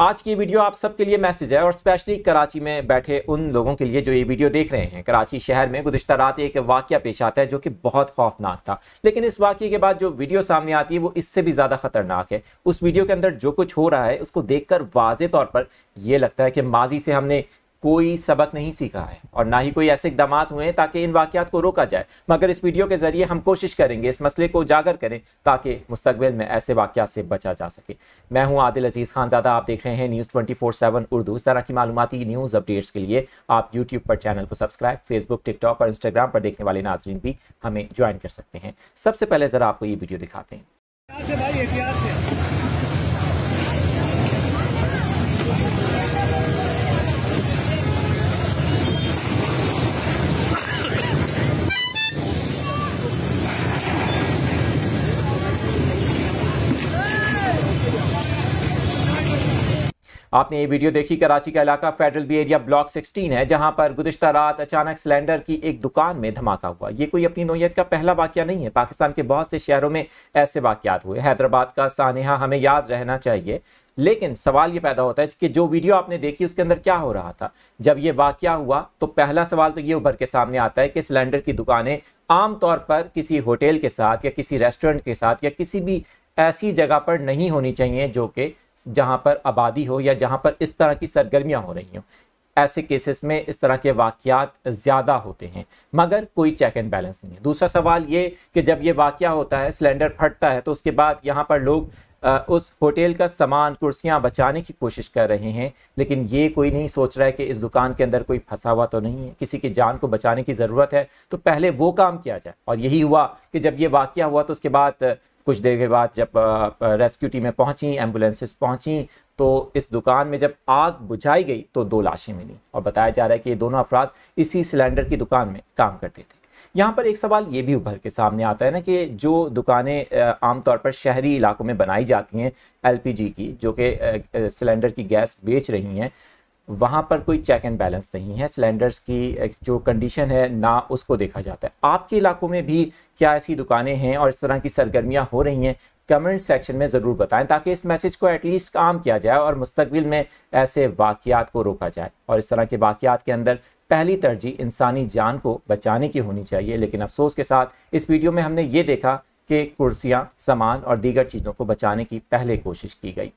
आज की वीडियो आप सबके लिए मैसेज है और स्पेशली कराची में बैठे उन लोगों के लिए जो ये वीडियो देख रहे हैं कराची शहर में गुजशत रात एक वाक्य पेश आता है जो कि बहुत खौफनाक था लेकिन इस वाक्य के बाद जो वीडियो सामने आती है वो इससे भी ज़्यादा खतरनाक है उस वीडियो के अंदर जो कुछ हो रहा है उसको देख कर तौर पर यह लगता है कि माजी से हमने कोई सबक नहीं सीखा है और ना ही कोई ऐसे इकदाम हुए हैं ताकि इन वाकत को रोका जाए मगर इस वीडियो के ज़रिए हम कोशिश करेंगे इस मसले को उजागर करें ताकि मुस्तबिल में ऐसे वाक़ात से बचा जा सके मैं हूँ आदिल अजीज़ खान ज़्यादा आप देख रहे हैं news twenty four seven Urdu इस तरह की मालूमती न्यूज़ अपडेट्स के लिए आप यूट्यूब पर चैनल को सब्सक्राइब फेसबुक टिकटॉक और इंस्टाग्राम पर देखने वाले नाजरन भी हमें ज्वाइन कर सकते हैं सबसे पहले ज़रा आपको ये वीडियो दिखाते हैं आपने ये वीडियो देखी कराची का इलाका फेडरल बी एरिया ब्लॉक 16 है जहां पर गुजशत रात अचानक सिलेंडर की एक दुकान में धमाका हुआ ये कोई अपनी नोयत का पहला वाक़ नहीं है पाकिस्तान के बहुत से शहरों में ऐसे वाक़ात हुए हैदराबाद का सानहा हमें याद रहना चाहिए लेकिन सवाल ये पैदा होता है कि जो वीडियो आपने देखी उसके अंदर क्या हो रहा था जब ये वाक़ हुआ तो पहला सवाल तो ये उभर के सामने आता है कि सिलेंडर की दुकानें आमतौर पर किसी होटल के साथ या किसी रेस्टोरेंट के साथ या किसी भी ऐसी जगह पर नहीं होनी चाहिए जो कि जहाँ पर आबादी हो या जहाँ पर इस तरह की सरगर्मियाँ हो रही हों ऐसे केसेस में इस तरह के वाक़ात ज़्यादा होते हैं मगर कोई चेक एंड बैलेंस नहीं है दूसरा सवाल ये कि जब ये वाक़ होता है सिलेंडर फटता है तो उसके बाद यहाँ पर लोग उस होटल का सामान कुर्सियाँ बचाने की कोशिश कर रहे हैं लेकिन ये कोई नहीं सोच रहा है कि इस दुकान के अंदर कोई फंसा हुआ तो नहीं है किसी की जान को बचाने की ज़रूरत है तो पहले वो काम किया जाए और यही हुआ कि जब ये वाक़ हुआ तो उसके बाद कुछ देर के बाद जब रेस्क्यू टीमें पहुंची एम्बुलेंसेस पहुंची तो इस दुकान में जब आग बुझाई गई तो दो लाशें मिली और बताया जा रहा है कि ये दोनों अफराद इसी सिलेंडर की दुकान में काम करते थे यहाँ पर एक सवाल ये भी उभर के सामने आता है ना कि जो दुकानें आमतौर पर शहरी इलाकों में बनाई जाती हैं एलपीजी की जो कि सिलेंडर की गैस बेच रही हैं वहाँ पर कोई चेक एंड बैलेंस नहीं है सिलेंडर्स की जो कंडीशन है ना उसको देखा जाता है आपके इलाकों में भी क्या ऐसी दुकानें हैं और इस तरह की सरगर्मियाँ हो रही हैं कमेंट सेक्शन में ज़रूर बताएं ताकि इस मैसेज को एटलीस्ट काम किया जाए और मुस्तबिल में ऐसे वाकियात को रोका जाए और इस तरह के वाक़ात के अंदर पहली तरजीह इंसानी जान को बचाने की होनी चाहिए लेकिन अफसोस के साथ इस वीडियो में हमने ये देखा कि कुर्सियाँ सामान और दीगर चीज़ों को बचाने की पहले कोशिश की गई